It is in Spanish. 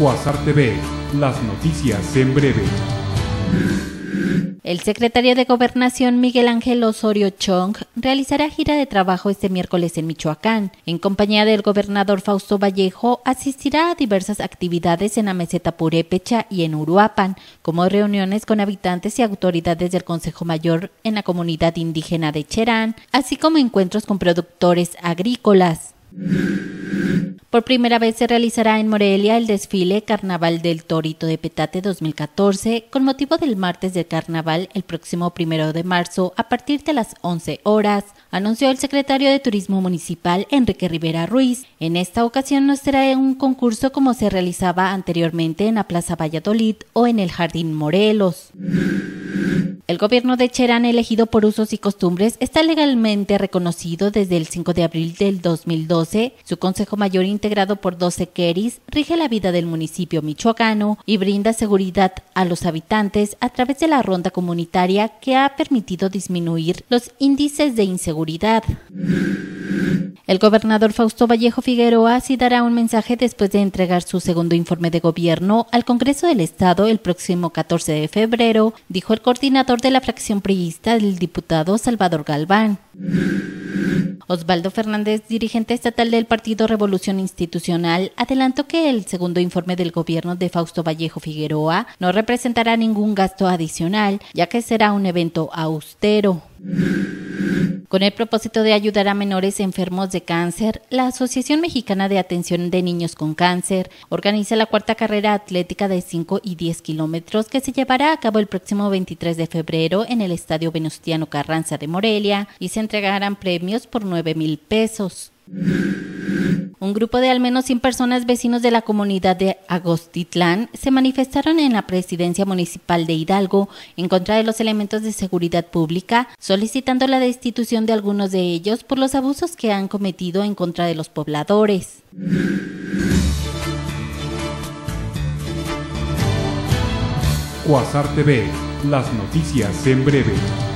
WhatsApp TV, las noticias en breve. El secretario de Gobernación Miguel Ángel Osorio Chong realizará gira de trabajo este miércoles en Michoacán. En compañía del gobernador Fausto Vallejo, asistirá a diversas actividades en la meseta Purépecha y en Uruapan, como reuniones con habitantes y autoridades del Consejo Mayor en la comunidad indígena de Cherán, así como encuentros con productores agrícolas. Por primera vez se realizará en Morelia el desfile Carnaval del Torito de Petate 2014 con motivo del martes de carnaval el próximo primero de marzo a partir de las 11 horas, anunció el secretario de Turismo Municipal Enrique Rivera Ruiz. En esta ocasión no será un concurso como se realizaba anteriormente en la Plaza Valladolid o en el Jardín Morelos. El gobierno de Cherán, elegido por usos y costumbres, está legalmente reconocido desde el 5 de abril del 2012. Su Consejo Mayor, integrado por 12 queris rige la vida del municipio michoacano y brinda seguridad a los habitantes a través de la ronda comunitaria que ha permitido disminuir los índices de inseguridad. El gobernador Fausto Vallejo Figueroa sí dará un mensaje después de entregar su segundo informe de gobierno al Congreso del Estado el próximo 14 de febrero, dijo el coordinador de la fracción priista, del diputado Salvador Galván. Osvaldo Fernández, dirigente estatal del Partido Revolución Institucional, adelantó que el segundo informe del gobierno de Fausto Vallejo Figueroa no representará ningún gasto adicional, ya que será un evento austero. Con el propósito de ayudar a menores enfermos de cáncer, la Asociación Mexicana de Atención de Niños con Cáncer organiza la cuarta carrera atlética de 5 y 10 kilómetros que se llevará a cabo el próximo 23 de febrero en el Estadio Venustiano Carranza de Morelia y se entregarán premios por 9 mil pesos. Un grupo de al menos 100 personas vecinos de la comunidad de Agostitlán se manifestaron en la presidencia municipal de Hidalgo en contra de los elementos de seguridad pública, solicitando la destitución de algunos de ellos por los abusos que han cometido en contra de los pobladores. TV, las noticias en breve.